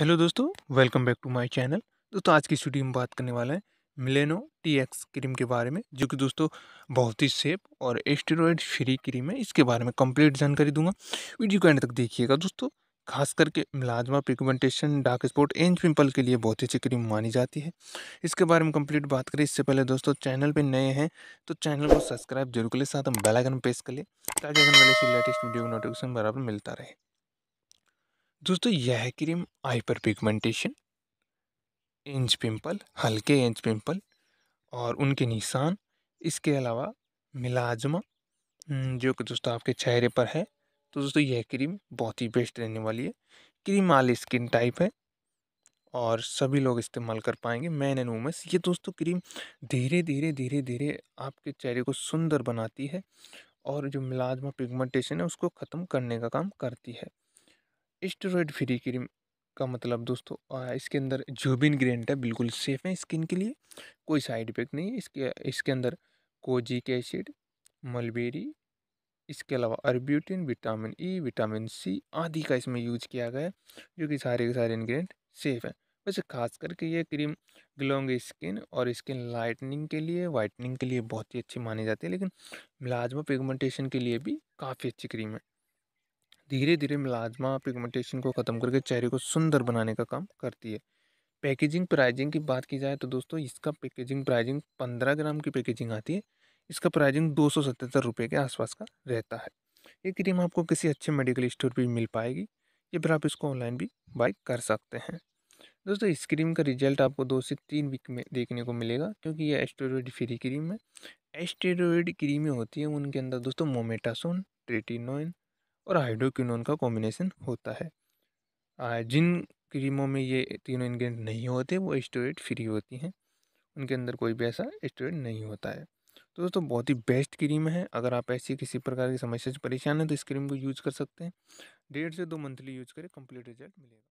hello दोस्तों welcome back to my channel दोस्तों आज की स्टूडियो में बात करने वाले हैं मिलेनो टी एक्स क्रीम के बारे में जो कि दोस्तों बहुत ही सेफ और एस्टेरॉयड फ्री क्रीम है इसके बारे में कंप्लीट जानकारी दूंगा वीडियो को एंड तक देखिएगा दोस्तों खास करके melasma pigmentation dark spot and pimple के लिए बहुत ही अच्छी क्रीम मानी जाती है इसके बारे में कंप्लीट बात करें इससे पहले दोस्तों चैनल पर नए हैं तो चैनल को सब्सक्राइब जरूर कर साथ हम बेलाइकन प्रेस कर लें ताकि आगन वाले लेटेस्ट वीडियो का नोटिफिकेशन बराबर मिलता रहे दोस्तों यह क्रीम हाइपर पिगमेंटेशन इंच पिंपल हल्के इंच पिंपल और उनके निशान इसके अलावा मिलाजमा हम्म, जो कि दोस्तों आपके चेहरे पर है तो दोस्तों यह क्रीम बहुत ही बेस्ट रहने वाली है क्रीम आल स्किन टाइप है और सभी लोग इस्तेमाल कर पाएंगे मैन एंड वूमेंस ये दोस्तों क्रीम धीरे धीरे धीरे धीरे आपके चेहरे को सुंदर बनाती है और जो मिलाजमा पिगमेंटेशन है उसको ख़त्म करने का काम करती है स्टेरॉयड फ्री क्रीम का मतलब दोस्तों इसके अंदर जो भी इन्ग्रीडियंट है बिल्कुल सेफ है स्किन के लिए कोई साइड इफेक्ट नहीं है इसके इसके अंदर कोजिक एसिड मलबेरी इसके अलावा अरब्यूटिन विटामिन ई विटामिन सी आदि का इसमें यूज किया गया है जो कि सारे के सारे इन्ग्रीडियंट सेफ हैं वैसे खास करके ये क्रीम ग्लोंग स्किन और स्किन लाइटनिंग के लिए वाइटनिंग के लिए बहुत ही अच्छी मानी जाती है लेकिन मिलाजमा पिगमेंटेशन के लिए भी काफ़ी अच्छी क्रीम है धीरे धीरे मिलाजमा पिगमेंटेशन को ख़त्म करके चेहरे को सुंदर बनाने का काम करती है पैकेजिंग प्राइजिंग की बात की जाए तो दोस्तों इसका पैकेजिंग प्राइजिंग पंद्रह ग्राम की पैकेजिंग आती है इसका प्राइजिंग दो सौ सतहत्तर रुपये के आसपास का रहता है ये क्रीम आपको किसी अच्छे मेडिकल स्टोर पर मिल पाएगी या फिर आप इसको ऑनलाइन भी बाई कर सकते हैं दोस्तों इस क्रीम का रिजल्ट आपको दो से तीन वीक में देखने को मिलेगा क्योंकि ये एस्टेरॉयड फ्री क्रीम है एस्टेरॉयड क्रीमें होती हैं उनके अंदर दोस्तों मोमेटासोन ट्रेटिनोइन और हाइड्रोक्विनोन का कॉम्बिनेशन होता है जिन क्रीमों में ये तीनों इन्ग्रीडियंट नहीं होते वो स्टोरेट फ्री होती हैं उनके अंदर कोई भी ऐसा स्टोरेट नहीं होता है तो दोस्तों बहुत ही बेस्ट क्रीम है अगर आप ऐसी किसी प्रकार की समस्या से परेशान हैं तो इस क्रीम को यूज़ कर सकते हैं डेढ़ से दो मंथली यूज़ करें कंप्लीट रिजल्ट मिलेगा